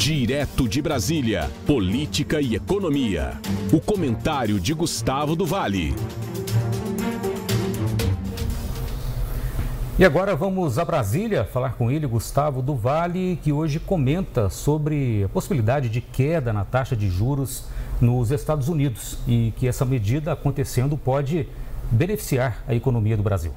Direto de Brasília, Política e Economia. O comentário de Gustavo do Vale. E agora vamos a Brasília falar com ele, Gustavo do Vale, que hoje comenta sobre a possibilidade de queda na taxa de juros nos Estados Unidos e que essa medida acontecendo pode beneficiar a economia do Brasil.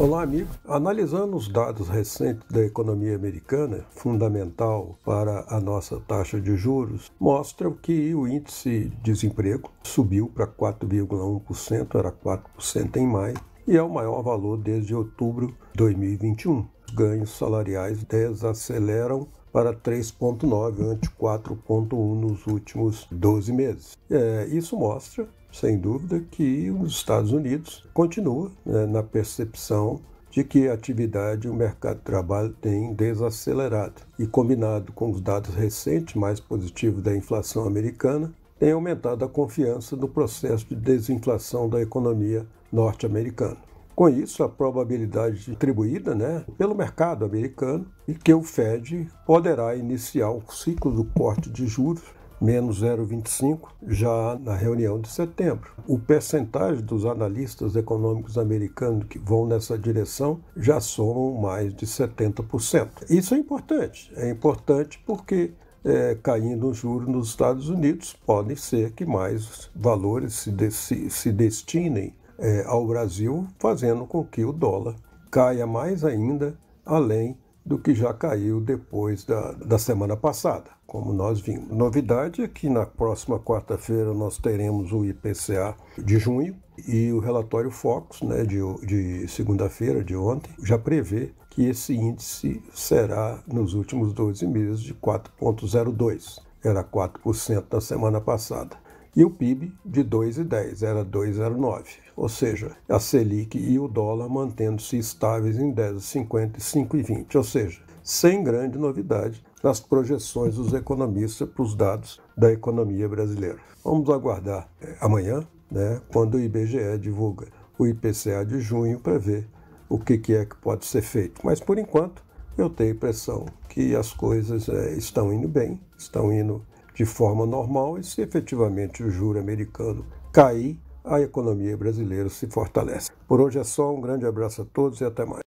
Olá, amigo. Analisando os dados recentes da economia americana, fundamental para a nossa taxa de juros, mostram que o índice de desemprego subiu para 4,1%, era 4% em maio, e é o maior valor desde outubro de 2021. Os ganhos salariais desaceleram para 3,9 ante 4,1 nos últimos 12 meses. É, isso mostra, sem dúvida, que os Estados Unidos continuam né, na percepção de que a atividade o mercado de trabalho tem desacelerado. E combinado com os dados recentes mais positivos da inflação americana, tem aumentado a confiança no processo de desinflação da economia norte-americana. Com isso, a probabilidade atribuída né, pelo mercado americano e que o Fed poderá iniciar o ciclo do corte de juros menos 0,25 já na reunião de setembro. O percentagem dos analistas econômicos americanos que vão nessa direção já somam mais de 70%. Isso é importante. É importante porque é, caindo o juro nos Estados Unidos, pode ser que mais valores se, de, se, se destinem é, ao Brasil, fazendo com que o dólar caia mais ainda além do que já caiu depois da, da semana passada, como nós vimos. Novidade é que na próxima quarta-feira nós teremos o IPCA de junho e o relatório Fox né, de, de segunda-feira, de ontem, já prevê que esse índice será nos últimos 12 meses de 4,02. Era 4% na semana passada e o PIB de 2,10, era 2,09, ou seja, a Selic e o dólar mantendo-se estáveis em 10,50 e 5,20, ou seja, sem grande novidade nas projeções dos economistas para os dados da economia brasileira. Vamos aguardar eh, amanhã, né, quando o IBGE divulga o IPCA de junho para ver o que, que é que pode ser feito. Mas por enquanto eu tenho a impressão que as coisas é, estão indo bem, estão indo de forma normal e, se efetivamente o juro americano cair, a economia brasileira se fortalece. Por hoje é só, um grande abraço a todos e até mais.